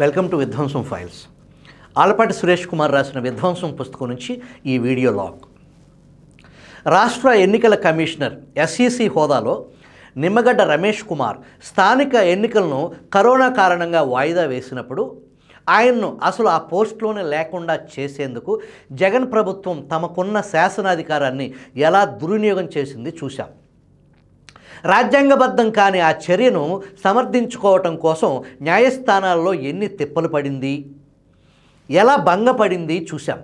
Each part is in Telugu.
welcome to Vidhwamsam files Alapati Suresh Kumar రాసిన విధ్వంసం పుస్తకం నుంచి ఈ వీడియో లాగ్ రాష్ట్ర ఎన్నికల కమిషనర్ ఎస్ఈసి హోదాలో నిమ్మగడ్డ రమేష్ కుమార్ స్థానిక ఎన్నికలను కరోనా కారణంగా వాయిదా వేసినప్పుడు ఆయన్ను అసలు ఆ పోస్టులోనే లేకుండా చేసేందుకు జగన్ ప్రభుత్వం తమకున్న శాసనాధికారాన్ని ఎలా దుర్వినియోగం చేసింది చూశాం రాజ్యాంగబద్ధం కాని ఆ చర్యను సమర్థించుకోవటం కోసం న్యాయస్థానాల్లో ఎన్ని తిప్పలు పడింది ఎలా భంగపడింది చూశాం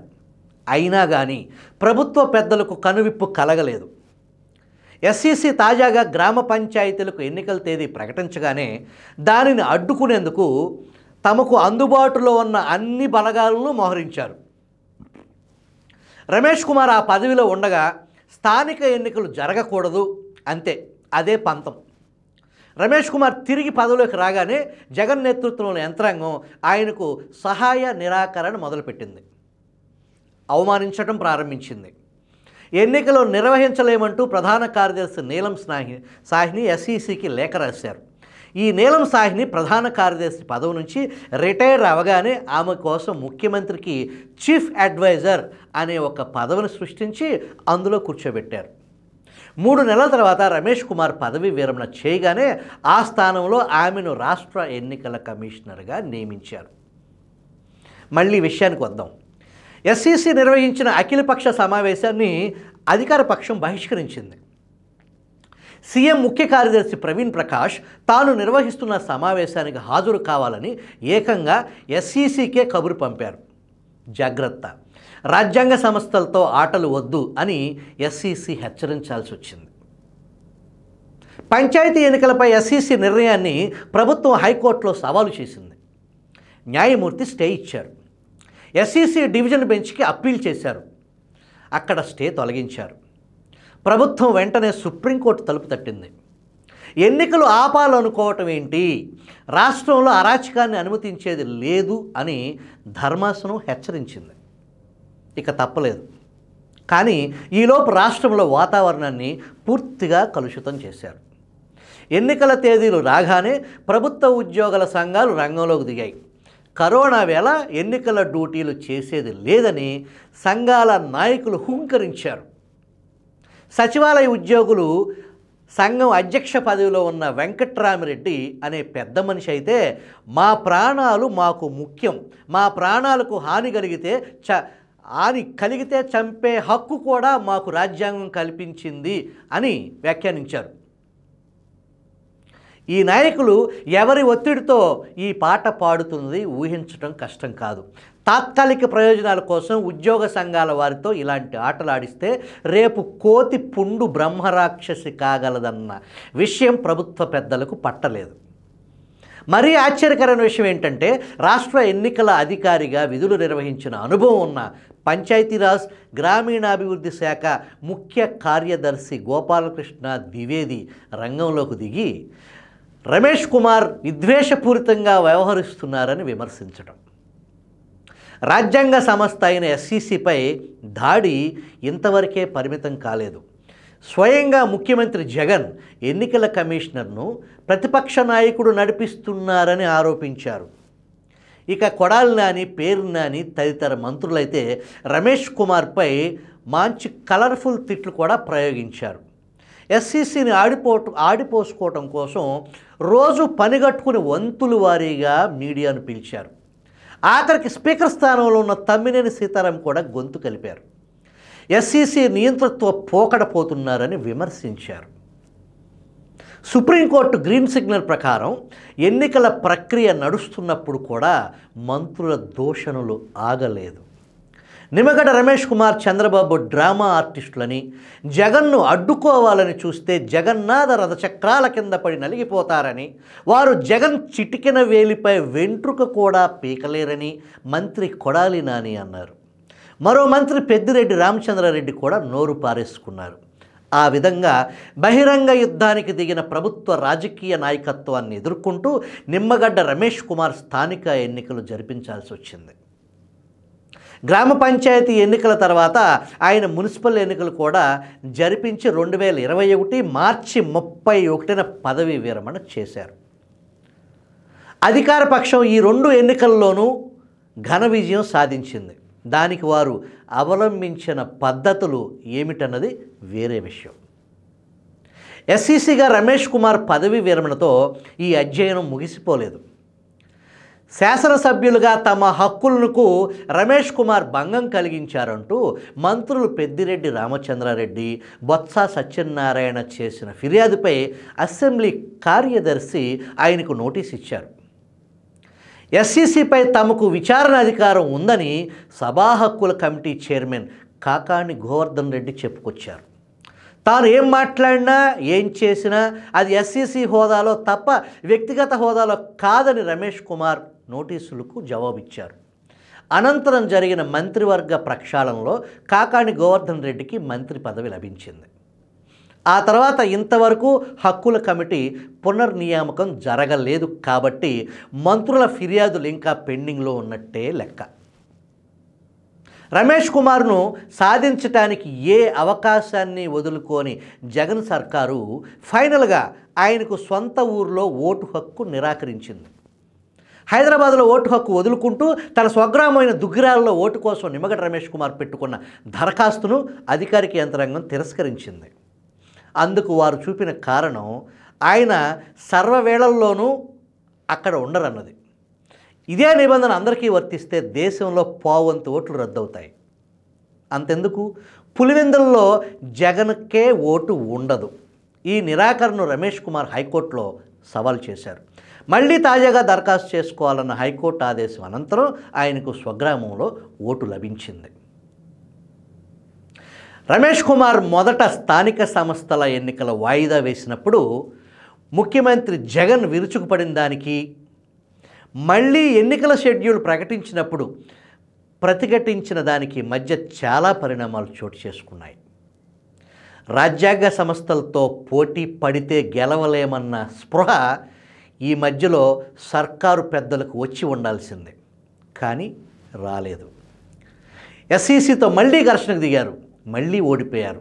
అయినా కానీ ప్రభుత్వ పెద్దలకు కనువిప్పు కలగలేదు ఎస్సీసీ తాజాగా గ్రామ పంచాయతీలకు ఎన్నికల తేదీ ప్రకటించగానే దానిని అడ్డుకునేందుకు తమకు అందుబాటులో ఉన్న అన్ని బలగాలను మోహరించారు రమేష్ కుమార్ ఆ పదవిలో ఉండగా స్థానిక ఎన్నికలు జరగకూడదు అంతే అదే పంతం రమేష్ కుమార్ తిరిగి పదవిలోకి రాగానే జగన్ నేతృత్వంలోని యంత్రాంగం ఆయనకు సహాయ నిరాకరణ మొదలుపెట్టింది అవమానించటం ప్రారంభించింది ఎన్నికలు నిర్వహించలేమంటూ ప్రధాన కార్యదర్శి నీలం స్నాహి సాహిని ఎస్ఈసికి లేఖ రాశారు ఈ నీలం సాహిని ప్రధాన కార్యదర్శి పదవి నుంచి రిటైర్ అవగానే ఆమె కోసం ముఖ్యమంత్రికి చీఫ్ అడ్వైజర్ అనే ఒక పదవిని సృష్టించి అందులో కూర్చోబెట్టారు మూడు నెలల తర్వాత రమేష్ కుమార్ పదవి విరమణ చేయగానే ఆ స్థానంలో ఆమెను రాష్ట్ర ఎన్నికల కమిషనర్గా నియమించారు మళ్ళీ విషయానికి వద్దాం ఎస్సీసీ నిర్వహించిన అఖిలపక్ష సమావేశాన్ని అధికార పక్షం బహిష్కరించింది సీఎం ముఖ్య కార్యదర్శి ప్రవీణ్ ప్రకాష్ తాను నిర్వహిస్తున్న సమావేశానికి హాజరు కావాలని ఏకంగా ఎస్సీసీకే కబురు పంపారు జాగ్రత్త రాజ్యాంగ సంస్థలతో ఆటలు వద్దు అని ఎస్సీసీ e హెచ్చరించాల్సి వచ్చింది పంచాయతీ ఎన్నికలపై ఎస్సీసీ e నిర్ణయాన్ని ప్రభుత్వం హైకోర్టులో సవాలు చేసింది న్యాయమూర్తి స్టే ఇచ్చారు ఎస్సీసీ e డివిజన్ బెంచ్కి అప్పీల్ చేశారు అక్కడ స్టే తొలగించారు ప్రభుత్వం వెంటనే సుప్రీంకోర్టు తలుపు తట్టింది ఎన్నికలు ఆపాలనుకోవటం ఏంటి రాష్ట్రంలో అరాచకాన్ని అనుమతించేది లేదు అని ధర్మాసనం హెచ్చరించింది ఇక తప్పలేదు కానీ ఈలోపు రాష్ట్రంలో వాతావరణాన్ని పూర్తిగా కలుషితం చేశారు ఎన్నికల తేదీలు రాగానే ప్రభుత్వ ఉద్యోగుల సంఘాలు రంగంలోకి దిగాయి కరోనా వేళ ఎన్నికల డ్యూటీలు చేసేది లేదని సంఘాల నాయకులు హుంకరించారు సచివాలయ ఉద్యోగులు సంఘం అధ్యక్ష పదవిలో ఉన్న వెంకట్రామిరెడ్డి అనే పెద్ద మనిషి అయితే మా ప్రాణాలు మాకు ముఖ్యం మా ప్రాణాలకు హాని కలిగితే చ అని కలిగితే చంపే హక్కు కూడా మాకు రాజ్యాంగం కల్పించింది అని వ్యాఖ్యానించారు ఈ నాయకులు ఎవరి ఒత్తిడితో ఈ పాట పాడుతుంది ఊహించటం కష్టం కాదు తాత్కాలిక ప్రయోజనాల కోసం ఉద్యోగ సంఘాల వారితో ఇలాంటి ఆటలాడిస్తే రేపు కోతి పుండు బ్రహ్మరాక్షసి కాగలదన్న విషయం ప్రభుత్వ పెద్దలకు పట్టలేదు మరీ ఆశ్చర్యకరమైన విషయం ఏంటంటే రాష్ట్ర ఎన్నికల అధికారిగా విధులు నిర్వహించిన అనుభవం ఉన్న పంచాయతీరాజ్ గ్రామీణాభివృద్ధి శాఖ ముఖ్య కార్యదర్శి గోపాలకృష్ణ ద్వివేది రంగంలోకి దిగి రమేష్ కుమార్ విద్వేషపూరితంగా వ్యవహరిస్తున్నారని విమర్శించడం రాజ్యాంగ సంస్థ అయిన ఎస్సీసీపై దాడి ఇంతవరకే పరిమితం కాలేదు స్వయంగా ముఖ్యమంత్రి జగన్ ఎన్నికల కమిషనర్ను ప్రతిపక్ష నాయకుడు నడిపిస్తున్నారని ఆరోపించారు ఇక కొడాలి నాని పేరు నాని తదితర మంత్రులైతే రమేష్ కుమార్పై మంచి కలర్ఫుల్ తిట్లు కూడా ప్రయోగించారు ఎస్సీసీని ఆడిపో ఆడిపోసుకోవటం కోసం రోజు పనిగట్టుకుని వంతులు వారీగా మీడియాను పిలిచారు ఆఖరికి స్పీకర్ స్థానంలో ఉన్న తమ్మినేని సీతారాం కూడా గొంతు కలిపారు ఎస్సీసీ నియంతృత్వ పోకడపోతున్నారని విమర్శించారు సుప్రీంకోర్టు గ్రీన్ సిగ్నల్ ప్రకారం ఎన్నికల ప్రక్రియ నడుస్తున్నప్పుడు కూడా మంత్రుల దూషణలు ఆగలేదు నిమగడ రమేష్ కుమార్ చంద్రబాబు డ్రామా ఆర్టిస్టులని జగన్ను అడ్డుకోవాలని చూస్తే జగన్నాథ రథచక్రాల కింద పడి నలిగిపోతారని వారు జగన్ చిటికిన వేలిపై వెంట్రుక కూడా పీకలేరని మంత్రి కొడాలి నాని అన్నారు మరో మంత్రి పెద్దిరెడ్డి రామచంద్రారెడ్డి కూడా నోరు పారేసుకున్నారు ఆ విధంగా బహిరంగ యుద్ధానికి దిగిన ప్రభుత్వ రాజకీయ నాయకత్వాన్ని ఎదుర్కొంటూ నిమ్మగడ్డ రమేష్ కుమార్ స్థానిక ఎన్నికలు జరిపించాల్సి వచ్చింది గ్రామ పంచాయతీ ఎన్నికల తర్వాత ఆయన మున్సిపల్ ఎన్నికలు కూడా జరిపించి రెండు వేల ఇరవై ఒకటి మార్చి ముప్పై ఒకటిన పదవి విరమణ చేశారు అధికార పక్షం ఈ రెండు ఎన్నికల్లోనూ ఘన విజయం సాధించింది దానికి వారు అవలంబించిన పద్ధతులు ఏమిటన్నది వేరే విషయం ఎస్సీసీగా రమేష్ కుమార్ పదవి విరమణతో ఈ అధ్యయనం ముగిసిపోలేదు శాసనసభ్యులుగా తమ హక్కులకు రమేష్ కుమార్ భంగం కలిగించారంటూ మంత్రులు పెద్దిరెడ్డి రామచంద్రారెడ్డి బొత్స సత్యనారాయణ చేసిన ఫిర్యాదుపై అసెంబ్లీ కార్యదర్శి ఆయనకు నోటీస్ ఇచ్చారు ఎస్సీసీపై తమకు విచారణ అధికారం ఉందని సభా హక్కుల కమిటీ చైర్మన్ కాకాణి గోవర్ధన్ రెడ్డి చెప్పుకొచ్చారు తాను ఏం మాట్లాడినా ఏం చేసినా అది ఎస్సీసీ హోదాలో తప్ప వ్యక్తిగత హోదాలో కాదని రమేష్ కుమార్ నోటీసులకు జవాబిచ్చారు అనంతరం జరిగిన మంత్రివర్గ ప్రక్షాళనలో కాకాణి గోవర్ధన్ రెడ్డికి మంత్రి పదవి లభించింది ఆ తర్వాత ఇంతవరకు హక్కుల కమిటీ పునర్నియామకం జరగలేదు కాబట్టి మంత్రుల ఫిర్యాదులు ఇంకా పెండింగ్లో ఉన్నట్టే లెక్క రమేష్ కుమార్ను సాధించటానికి ఏ అవకాశాన్ని వదులుకొని జగన్ సర్కారు ఫైనల్గా ఆయనకు సొంత ఊర్లో ఓటు హక్కు నిరాకరించింది హైదరాబాద్లో ఓటు హక్కు వదులుకుంటూ తన స్వగ్రామైన దుగ్గిరాల్లో ఓటు కోసం నిమ్మగడ్డ రమేష్ కుమార్ పెట్టుకున్న దరఖాస్తును అధికారిక యంత్రాంగం తిరస్కరించింది అందుకు వారు చూపిన కారణం ఆయన సర్వవేళల్లోనూ అక్కడ ఉండరన్నది ఇదే నిబంధన అందరికీ వర్తిస్తే దేశంలో పావంత ఓట్లు రద్దవుతాయి అంతెందుకు పులివెందుల్లో జగన్కే ఓటు ఉండదు ఈ నిరాకరణను రమేష్ కుమార్ హైకోర్టులో సవాల్ చేశారు మళ్ళీ తాజాగా దరఖాస్తు చేసుకోవాలన్న హైకోర్టు ఆదేశం అనంతరం ఆయనకు స్వగ్రామంలో ఓటు లభించింది రమేష్ కుమార్ మొదట స్థానిక సంస్థల ఎన్నికల వాయిదా వేసినప్పుడు ముఖ్యమంత్రి జగన్ విరుచుకుపడిన దానికి మళ్ళీ ఎన్నికల షెడ్యూల్ ప్రకటించినప్పుడు ప్రతిఘటించిన దానికి మధ్య చాలా పరిణామాలు చోటు చేసుకున్నాయి రాజ్యాంగ సంస్థలతో పోటీ పడితే గెలవలేమన్న స్పృహ ఈ మధ్యలో సర్కారు పెద్దలకు వచ్చి ఉండాల్సిందే కానీ రాలేదు ఎస్ఈసితో మళ్ళీ ఘర్షణకు దిగారు మళ్ళీ ఓడిపోయారు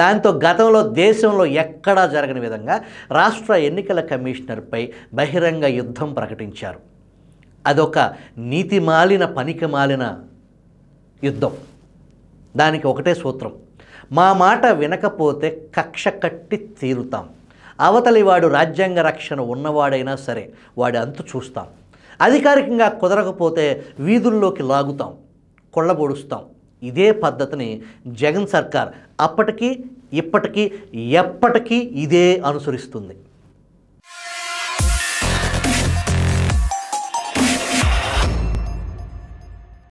దాంతో గతంలో దేశంలో ఎక్కడా జరగని విధంగా రాష్ట్ర ఎన్నికల కమిషనర్పై బహిరంగ యుద్ధం ప్రకటించారు అదొక నీతి మాలిన పనికి మాలిన యుద్ధం దానికి ఒకటే సూత్రం మా మాట వినకపోతే కక్ష కట్టి తీరుతాం అవతలి వాడు రాజ్యాంగ రక్షణ ఉన్నవాడైనా సరే వాడి అంతు చూస్తాం అధికారికంగా కుదరకపోతే వీధుల్లోకి లాగుతాం కొళ్ళబొడుస్తాం ఇదే పద్ధతిని జగన్ సర్కార్ అప్పటికీ ఇప్పటికీ ఎప్పటికీ ఇదే అనుసరిస్తుంది